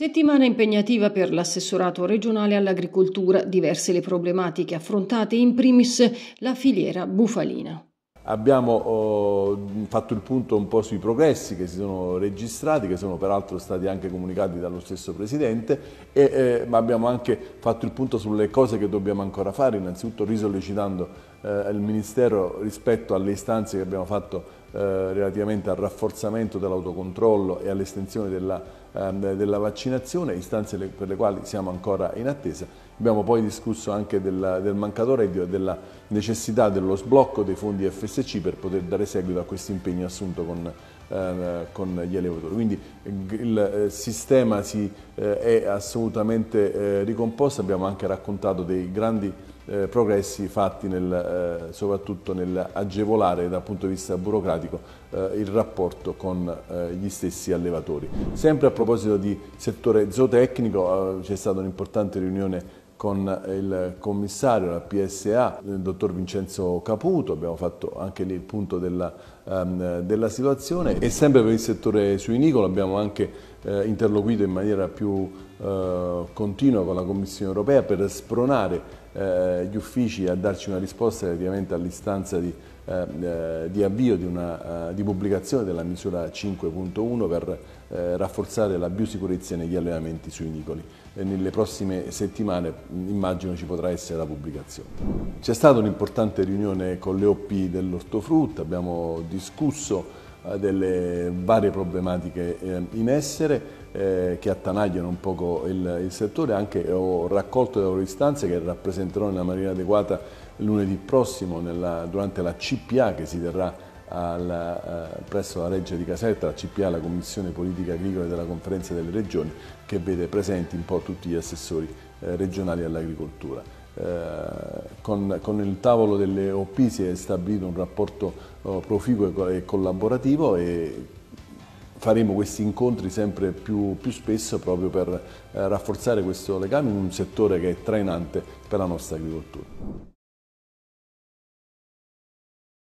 Settimana impegnativa per l'assessorato regionale all'agricoltura, diverse le problematiche affrontate, in primis la filiera bufalina. Abbiamo oh fatto il punto un po' sui progressi che si sono registrati, che sono peraltro stati anche comunicati dallo stesso Presidente, e, eh, ma abbiamo anche fatto il punto sulle cose che dobbiamo ancora fare, innanzitutto risollecitando eh, il Ministero rispetto alle istanze che abbiamo fatto eh, relativamente al rafforzamento dell'autocontrollo e all'estensione della, eh, della, vaccinazione, istanze le, per le quali siamo ancora in attesa. Abbiamo poi discusso anche della, del mancato reddito e della necessità dello sblocco dei fondi FSC per poter dare seguito relative a questo impegno assunto con, eh, con gli allevatori. Quindi eh, il eh, sistema si, eh, è assolutamente eh, ricomposto, abbiamo anche raccontato dei grandi eh, progressi fatti nel, soprattutto nell'agevolare dal punto di vista burocratico il rapporto con gli stessi allevatori. Sempre a proposito di settore zootecnico c'è stata un'importante riunione con il commissario, la PSA, il dottor Vincenzo Caputo, abbiamo fatto anche lì il punto della, um, della situazione e sempre per il settore suinicolo abbiamo anche eh, interloquito in maniera più eh, continua con la Commissione europea per spronare eh, gli uffici a darci una risposta relativamente all'istanza di, eh, di, avvio di, una, eh, di, pubblicazione della misura 5.1 per rafforzare la biosicurezza negli allevamenti sui nicoli. E nelle prossime settimane immagino ci potrà essere la pubblicazione. C'è stata un'importante riunione con le OP dell'ortofrutta, abbiamo discusso eh, delle varie problematiche eh, in essere eh, che attanagliano un poco il, il settore, anche ho raccolto le loro istanze che rappresenterò nella maniera adeguata lunedì prossimo nella, durante la CPA che si terrà alla, presso la Reggia di Caserta, la CPA, la Commissione Politica Agricola della Conferenza delle Regioni, che vede presenti un po' tutti gli assessori regionali all'agricoltura. Eh, con, con, il tavolo delle OP si è stabilito un rapporto oh, proficuo e collaborativo e faremo questi incontri sempre più, più spesso proprio per eh, rafforzare questo legame in un settore che è trainante per la nostra agricoltura.